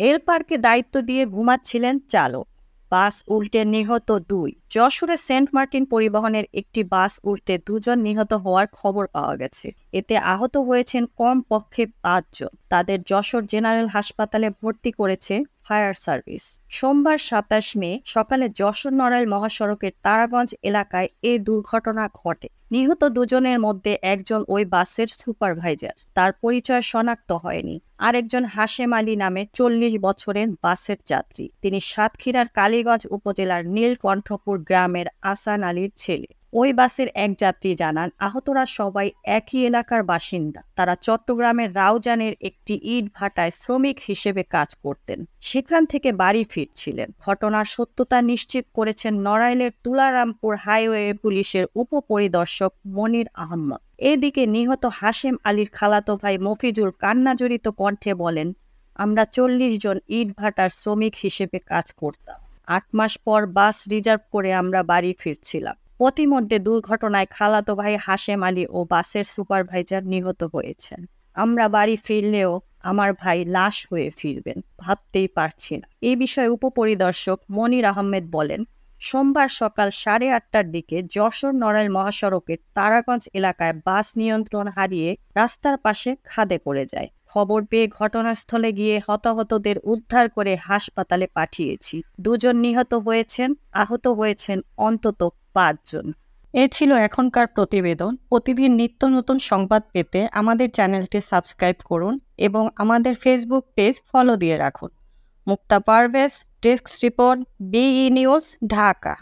হেলপারকে দায়িত্ব দিয়ে ঘুমাচ্ছিলেন চালক বাস উল্টে নিহত দুই যশোরে সেন্ট মার্টিন পরিবহনের একটি বাস উল্টে দুজন নিহত হওয়ার খবর পাওয়া গেছে এতে আহত হয়েছেন কমপক্ষে পাঁচজন তাদের যশোর জেনারেল হাসপাতালে ভর্তি করেছে ফায়ার সার্ভিস সোমবার সাতাশ মে সকালে যশোর নড়াইল মহাসড়কের তারাগঞ্জ এলাকায় এ দুর্ঘটনা ঘটে নিহত দুজনের মধ্যে একজন ওই বাসের সুপারভাইজার তার পরিচয় শনাক্ত হয়নি আরেকজন হাশেম আলী নামে চল্লিশ বছরের বাসের যাত্রী তিনি সাতক্ষীরার কালীগঞ্জ উপজেলার নীলকণ্ঠপুর গ্রামের আসান আলীর ছেলে ওই বাসের এক যাত্রী জানান আহতরা সবাই একই এলাকার বাসিন্দা তারা চট্টগ্রামের রাউজানের একটি ইট ভাটায় শ্রমিক হিসেবে কাজ করতেন সেখান থেকে বাড়ি ফিরছিলেন ঘটনার সত্যতা নিশ্চিত করেছেন নড়াইলের তুলারামপুর হাইওয়ে পুলিশের উপপরিদর্শক মনির আহম্মদ এদিকে নিহত হাশেম আলীর খালাতো ভাই মফিজুল কান্নাজড়িত কণ্ঠে বলেন আমরা চল্লিশ জন ইট ভাটার শ্রমিক হিসেবে কাজ করতাম আট মাস পর বাস রিজার্ভ করে আমরা বাড়ি ফিরছিলাম পথিমধ্যে দুর্ঘটনায় খালাতো ভাই হাশেম আলী ও বাসের সুপারভাইজার নিহত হয়েছেন আমরা বাড়ি ফিরলেও আমার ভাই লাশ হয়ে ফিরবেন ভাবতেই পারছি না এই বিষয়ে উপপরিদর্শক মনির আহমেদ বলেন সোমবার সকাল সাড়ে আটটার দিকে যশোর নড়াইল মহাসড়কের তারাগঞ্জ এলাকায় বাস নিয়ন্ত্রণ হারিয়ে রাস্তার পাশে খাদে পড়ে যায় খবর পেয়ে ঘটনাস্থলে গিয়ে হতাহতদের উদ্ধার করে হাসপাতালে পাঠিয়েছি দুজন নিহত হয়েছেন আহত হয়েছেন অন্তত পাঁচজন এ ছিল এখনকার প্রতিবেদন প্রতিদিন নিত্য নতুন সংবাদ পেতে আমাদের চ্যানেলটি সাবস্ক্রাইব করুন এবং আমাদের ফেসবুক পেজ ফলো দিয়ে রাখুন মুক্তা পারভেজ ডেস্ক রিপোর্ট বিই নিউজ ঢাকা